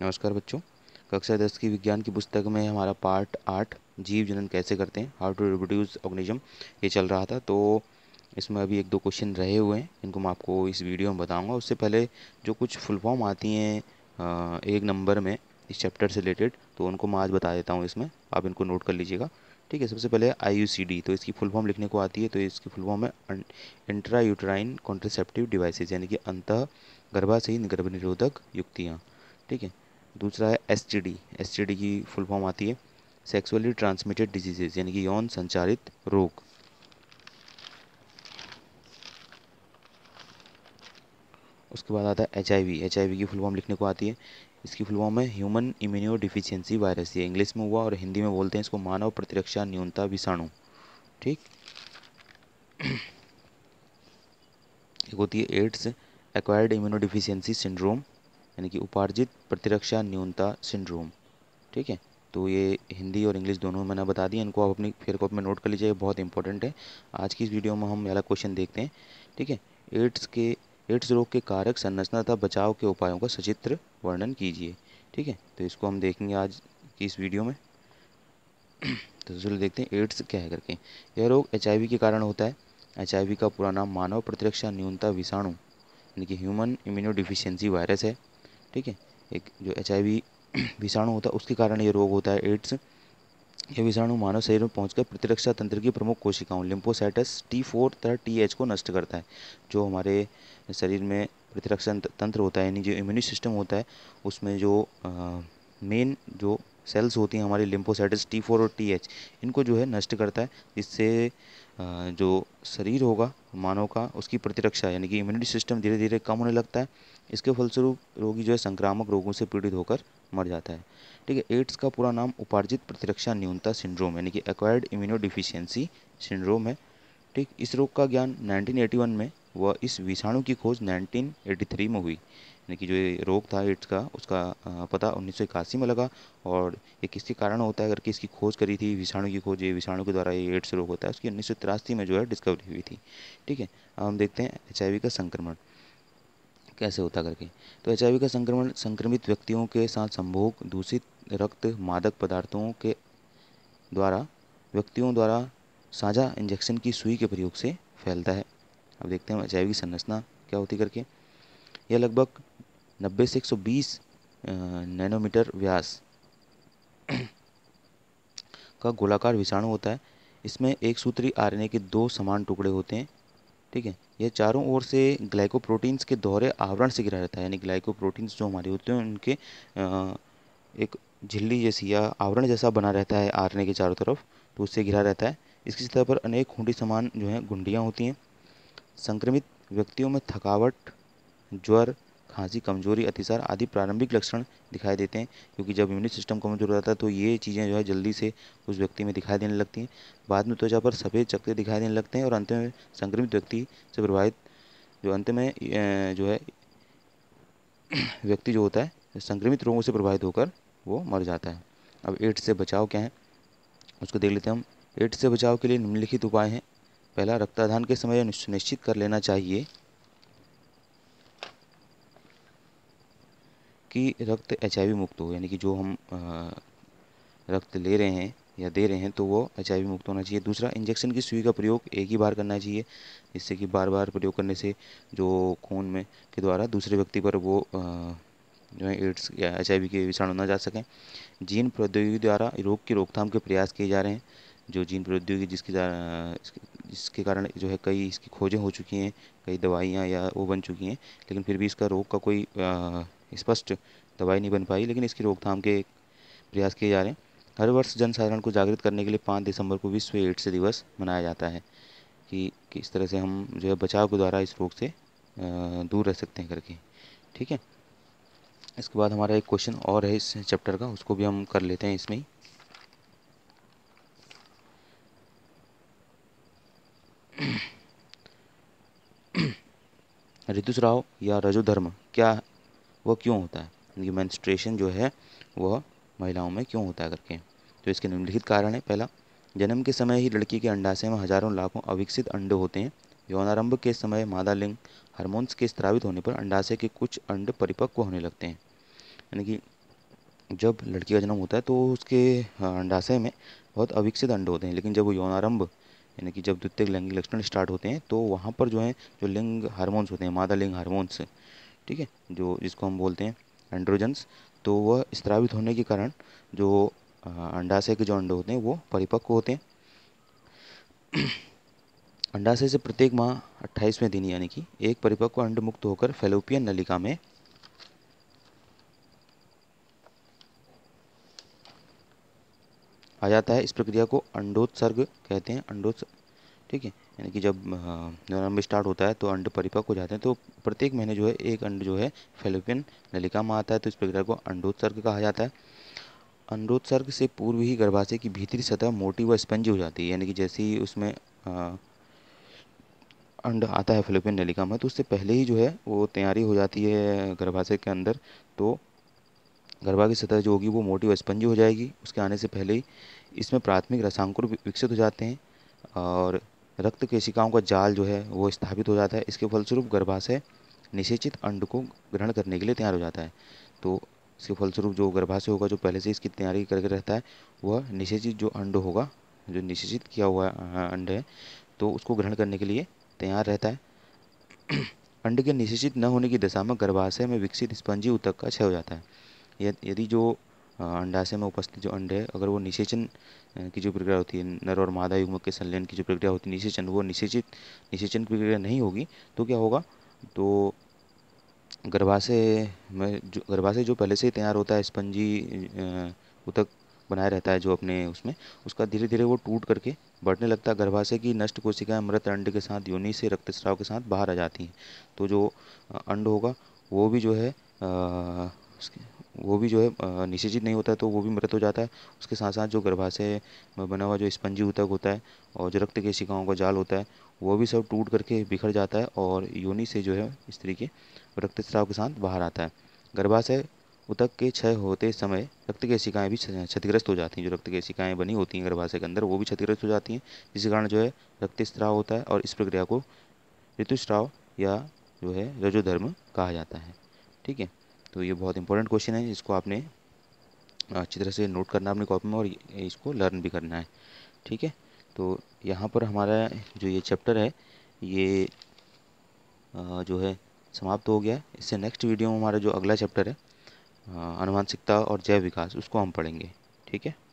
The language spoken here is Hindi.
नमस्कार बच्चों कक्षा दस की विज्ञान की पुस्तक में हमारा पार्ट आठ जीव जनन कैसे करते हैं हाउ टू रिप्रोड्यूस ऑर्गेनिज्म ये चल रहा था तो इसमें अभी एक दो क्वेश्चन रहे हुए हैं इनको मैं आपको इस वीडियो में बताऊंगा उससे पहले जो कुछ फुल फॉर्म आती हैं एक नंबर में इस चैप्टर से रिलेटेड तो उनको मैं आज बता देता हूँ इसमें आप इनको नोट कर लीजिएगा ठीक है सबसे पहले आई तो इसकी फुल फॉर्म लिखने को आती है तो इसकी फुल फॉर्म है इंट्रा यूट्राइन कॉन्ट्रसेप्टिव डिवाइसेज यानी कि अंत ही गर्भ निरोधक युक्तियाँ ठीक है दूसरा है एस टी की फुल फॉर्म आती है सेक्सुअली ट्रांसमिटेड डिजीजेज यानी कि यौन संचारित रोग उसके बाद आता है H I V H I V की फुल फॉर्म लिखने को आती है इसकी फुल फॉर्म है ह्यूमन इम्यूनो डिफिशियंसी वायरस ये इंग्लिश में हुआ और हिंदी में बोलते हैं इसको मानव प्रतिरक्षा न्यूनता विषाणु ठीक एक होती है AIDS acquired immuno deficiency syndrome यानी कि उपार्जित प्रतिरक्षा न्यूनता सिंड्रोम ठीक है तो ये हिंदी और इंग्लिश दोनों मैंने बता दिया इनको आप अपनी फेयर कॉपी में नोट कर लीजिए बहुत इंपॉर्टेंट है आज की इस वीडियो में हम अला क्वेश्चन देखते हैं ठीक है एड्स के एड्स रोग के कारक संरचना तथा बचाव के उपायों का सचित्र वर्णन कीजिए ठीक है तो इसको हम देखेंगे आज की इस वीडियो में तो चलो देखते हैं एड्स क्या है करके यह रोग एच के कारण होता है एच का पूरा नाम मानव प्रतिरक्षा न्यूनता विषाणु यानी कि ह्यूमन इम्यूनो डिफिशियंसी वायरस है ठीक है एक जो एच विषाणु होता है उसके कारण ये रोग होता है एड्स यह विषाणु मानव शरीर में पहुंचकर प्रतिरक्षा तंत्र की प्रमुख कोशिकाओं लिम्फोसाइटस टी फोर तथा टी एच को नष्ट करता है जो हमारे शरीर में प्रतिरक्षा तंत्र होता है यानी जो इम्यूनिटी सिस्टम होता है उसमें जो मेन जो सेल्स होती हैं हमारी लिम्फोसाइटिस टी फोर और टी एच इनको जो है नष्ट करता है इससे जो शरीर होगा मानव का उसकी प्रतिरक्षा यानी कि इम्यूनिटी सिस्टम धीरे धीरे कम होने लगता है इसके फलस्वरूप रोगी जो है संक्रामक रोगों से पीड़ित होकर मर जाता है ठीक है एड्स का पूरा नाम उपार्जित प्रतिरक्षा न्यूनता सिंड्रोम यानी कि एक्वायर्ड इम्यूनो डिफिशियंसी सिंड्रोम है ठीक इस रोग का ज्ञान 1981 में वह इस विषाणु की खोज 1983 में हुई यानी कि जो ये रोग था एड्स का उसका पता उन्नीस में लगा और ये किसके कारण होता है अगर कि इसकी खोज करी थी विषाणु की खोज ये विषाणु के द्वारा ये एड्स रोग होता है उसकी उन्नीस में जो है डिस्कवरी हुई थी ठीक है अब हम देखते हैं एच का संक्रमण कैसे होता करके तो एच का संक्रमण संक्रमित व्यक्तियों के साथ संभोग दूषित रक्त मादक पदार्थों के द्वारा व्यक्तियों द्वारा साझा इंजेक्शन की सुई के प्रयोग से फैलता है अब देखते हैं अजैविक संरचना क्या होती करके यह लगभग 90 से 120 नैनोमीटर व्यास का गोलाकार विषाणु होता है इसमें एक सूत्री आरएनए के दो समान टुकड़े होते हैं ठीक है यह चारों ओर से ग्लाइकोप्रोटीन्स के दोहरे आवरण से घिरा रहता है यानी ग्लाइकोप्रोटीन्स जो हमारे होते हैं उनके एक झिल्ली जैसी या आवरण जैसा बना रहता है आरएनए के चारों तरफ तो उससे घिरा रहता है इसकी सतह पर अनेक खूंटी समान जो है गुंडियाँ होती हैं संक्रमित व्यक्तियों में थकावट ज्वर खांसी कमजोरी अतिसार आदि प्रारंभिक लक्षण दिखाई देते हैं क्योंकि जब इम्यून सिस्टम कमजोर हो जाता है तो ये चीज़ें जो है जल्दी से उस व्यक्ति में दिखाई देने लगती हैं बाद में त्वचा पर सफ़ेद चकते दिखाई देने लगते हैं और अंत में संक्रमित व्यक्ति से प्रभावित जो अंत में जो है व्यक्ति जो होता है संक्रमित रोगों से प्रभावित होकर वो मर जाता है अब एड्स से बचाव क्या है उसको देख लेते हैं हम एड्स से बचाव के लिए निम्नलिखित उपाय हैं पहला रक्तादान के समय सुनिश्चित कर लेना चाहिए कि रक्त एच मुक्त हो यानी कि जो हम रक्त ले रहे हैं या दे रहे हैं तो वो एच मुक्त होना चाहिए दूसरा इंजेक्शन की सुई का प्रयोग एक ही बार करना चाहिए जिससे कि बार बार प्रयोग करने से जो खून में के द्वारा दूसरे व्यक्ति पर वो जो है एड्स या एच के विषाणु ना जा सकें जीन प्रौद्योगिकी द्वारा रोग की रोकथाम के प्रयास किए जा रहे हैं जो जीन प्रौद्योगिकी जिसकी जिसके कारण जो है कई इसकी खोजें हो चुकी हैं कई दवाइयाँ या वो बन चुकी हैं लेकिन फिर भी इसका रोग का कोई स्पष्ट दवाई नहीं बन पाई लेकिन इसकी रोकथाम के प्रयास किए जा रहे हैं हर वर्ष जनसाधारण को जागृत करने के लिए पाँच दिसंबर को विश्व एड्स दिवस मनाया जाता है कि किस तरह से हम जो है बचाव के द्वारा इस रोग से दूर रह सकते हैं करके ठीक है इसके बाद हमारा एक क्वेश्चन और है इस चैप्टर का उसको भी हम कर लेते हैं इसमें ही ऋतुस्राव या रजोधर्म क्या वह क्यों होता है यानी मैंस्ट्रेशन जो है वह महिलाओं में क्यों होता है करके तो इसके निम्नलिखित कारण है पहला जन्म के समय ही लड़की के अंडाशय में हजारों लाखों अविकसित अंडे होते हैं यौनारंभ के समय मादा लिंग हार्मोन्स के स्त्रावित होने पर अंडाशय के कुछ अंड परिपक्व होने लगते हैं यानी कि जब लड़की का जन्म होता है तो उसके अंडाशय में बहुत अविकसित अंड होते हैं लेकिन जब वो यौनारंभ यानी कि जब द्वितीय लैंगिक लक्षण स्टार्ट होते हैं तो वहाँ पर जो है जो लिंग हार्मोन्स होते हैं मादा लिंग हार्मोन्स ठीक है जो जिसको हम बोलते हैं एंड्रोजन्स तो वह स्त्रावित होने के कारण जो अंडाशय के जो अंडे होते हैं वो परिपक्व होते हैं अंडाशय से प्रत्येक माह अट्ठाईसवें दिन यानी कि एक परिपक्व अंड मुक्त होकर फेलोपियन नलिका में आ जाता है इस प्रक्रिया को अंडोत्सर्ग कहते हैं अंडोत्सर्ग ठीक है यानी कि जब जन्म हाँ, स्टार्ट होता है तो अंड परिपक्व हो जाते हैं तो प्रत्येक महीने जो है एक अंड जो है फेलोपियन नलिका में आता है तो इस प्रक्रिया को अंडोत्सर्ग कहा जाता है अंडोत्सर्ग से पूर्व ही गर्भाशय की भीतरी सतह मोटी व स्पंजी हो जाती है यानी कि जैसे ही उसमें हाँ, अंड आता है फेलोपियन नलिका में तो उससे पहले ही जो है वो तैयारी हो जाती है गर्भाशय के अंदर तो गर्भा की सतह जो होगी वो मोटी व स्पंजी हो जाएगी उसके आने से पहले ही इसमें प्राथमिक रसांकुर विकसित हो जाते हैं और रक्त केशिकाओं का जाल जो है वो स्थापित हो जाता है इसके फलस्वरूप गर्भाशय निषेचित अंड को ग्रहण करने के लिए तैयार हो जाता है तो इसके फलस्वरूप जो गर्भाशय होगा जो पहले से इसकी तैयारी करके रहता है वह निषेचित जो अंड होगा जो निषेचित किया हुआ अंड है तो उसको ग्रहण करने के लिए तैयार रहता है अंड के निषेचित न होने की दशा में गर्भाशय में विकसित स्पंजी उतक का क्षय हो जाता है यदि जो अंडाशय में उपस्थित जो अंडे है अगर वो निषेचन की जो प्रक्रिया होती है नर और मादा युग्मक के संलयन की जो प्रक्रिया होती है निषेचन वो निषेचित निषेचन की प्रक्रिया नहीं होगी तो क्या होगा तो गर्भाशय में जो गर्भाशय जो पहले से ही तैयार होता है स्पंजी उतक बनाया रहता है जो अपने उसमें उसका धीरे धीरे वो टूट करके बढ़ने लगता है गर्भाशय की नष्ट कोशिकाएं मृत अंड के साथ योनि से रक्तस्राव के साथ बाहर आ जाती हैं तो जो अंड होगा वो भी जो है आ, उसके वो भी जो है निषेचित नहीं होता है तो वो भी मृत हो जाता है उसके साथ साथ जो गर्भाशय में बना हुआ जो स्पंजी ऊतक होता है और जो रक्त केशिकाओं का जाल होता है वो भी सब टूट करके बिखर जाता है और योनि से जो है स्त्री के रक्तस्राव के साथ बाहर आता है गर्भाशय उतक के क्षय होते समय रक्त केशिकाएँ भी क्षतिग्रस्त हो जाती हैं जो रक्त केशिकाएँ बनी होती हैं गर्भाशय के अंदर वो भी क्षतिग्रस्त हो जाती हैं जिस कारण जो है रक्तस्राव होता है और इस प्रक्रिया को ऋतुस्राव या जो है रजोधर्म कहा जाता है ठीक है तो ये बहुत इंपॉर्टेंट क्वेश्चन है इसको आपने अच्छी तरह से नोट करना अपनी कॉपी में और इसको लर्न भी करना है ठीक है तो यहाँ पर हमारा जो ये चैप्टर है ये जो है समाप्त हो गया इससे नेक्स्ट वीडियो में हमारा जो अगला चैप्टर है अनुवांशिकता और जैव विकास उसको हम पढ़ेंगे ठीक है